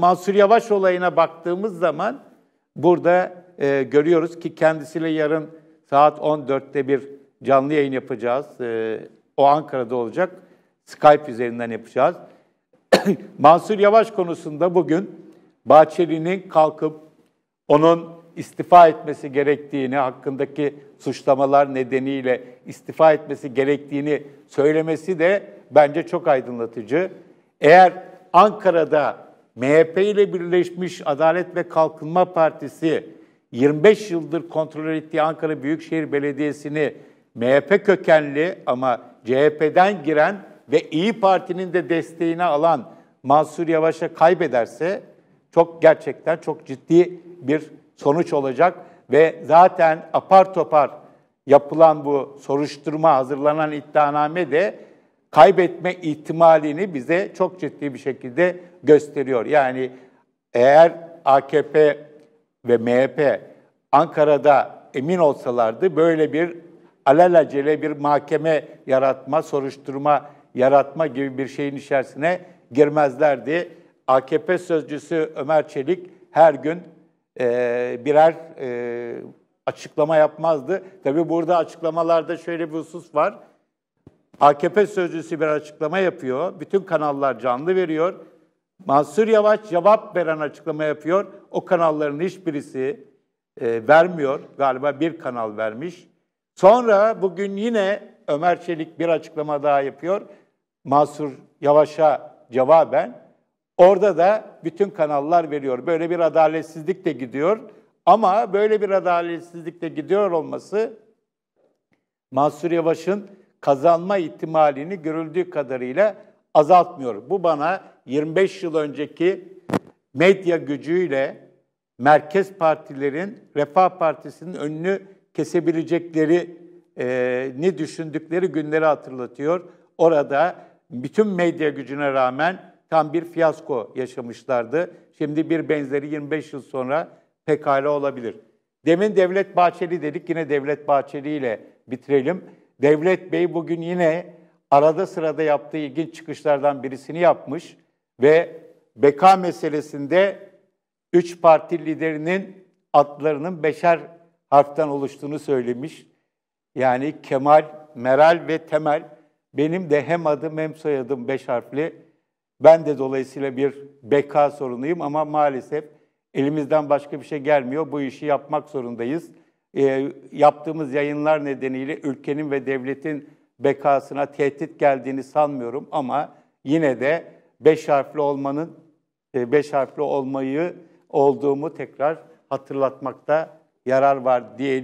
Mansur Yavaş olayına baktığımız zaman burada e, görüyoruz ki kendisiyle yarın saat 14'te bir canlı yayın yapacağız. E, o Ankara'da olacak. Skype üzerinden yapacağız. Mansur Yavaş konusunda bugün Bahçeli'nin kalkıp onun istifa etmesi gerektiğini, hakkındaki suçlamalar nedeniyle istifa etmesi gerektiğini söylemesi de bence çok aydınlatıcı. Eğer Ankara'da MHP ile birleşmiş Adalet ve Kalkınma Partisi 25 yıldır kontrol ettiği Ankara Büyükşehir Belediyesi'ni MHP kökenli ama CHP'den giren ve İyi Parti'nin de desteğini alan Mansur Yavaş'a kaybederse çok gerçekten çok ciddi bir sonuç olacak ve zaten apar topar yapılan bu soruşturma hazırlanan iddianame de kaybetme ihtimalini bize çok ciddi bir şekilde gösteriyor. Yani eğer AKP ve MHP Ankara'da emin olsalardı böyle bir alelacele bir mahkeme yaratma, soruşturma yaratma gibi bir şeyin içerisine girmezlerdi. AKP sözcüsü Ömer Çelik her gün e, birer e, açıklama yapmazdı. Tabii burada açıklamalarda şöyle bir husus var. AKP sözcüsü bir açıklama yapıyor. Bütün kanallar canlı veriyor. Mansur Yavaş cevap veren açıklama yapıyor. O kanalların hiçbirisi e, vermiyor. Galiba bir kanal vermiş. Sonra bugün yine Ömer Çelik bir açıklama daha yapıyor. Mansur Yavaş'a cevaben. Orada da bütün kanallar veriyor. Böyle bir adaletsizlik de gidiyor. Ama böyle bir adaletsizlik de gidiyor olması Mansur Yavaş'ın kazanma ihtimalini görüldüğü kadarıyla azaltmıyor. Bu bana 25 yıl önceki medya gücüyle merkez partilerin Refah Partisi'nin önünü kesebilecekleri e, ne düşündükleri günleri hatırlatıyor. Orada bütün medya gücüne rağmen tam bir fiyasko yaşamışlardı. Şimdi bir benzeri 25 yıl sonra pekala olabilir. Demin Devlet Bahçeli dedik, yine Devlet Bahçeli ile bitirelim. Devlet Bey bugün yine arada sırada yaptığı ilginç çıkışlardan birisini yapmış ve beka meselesinde üç parti liderinin adlarının beşer harften oluştuğunu söylemiş. Yani Kemal, Meral ve Temel benim de hem adım hem soyadım beş harfli. Ben de dolayısıyla bir beka sorunuyum ama maalesef elimizden başka bir şey gelmiyor. Bu işi yapmak zorundayız e, yaptığımız yayınlar nedeniyle ülkenin ve devletin bekasına tehdit geldiğini sanmıyorum ama yine de beş harfli olmanın e, beş harfli olmayı olduğumu tekrar hatırlatmakta yarar var diyelim.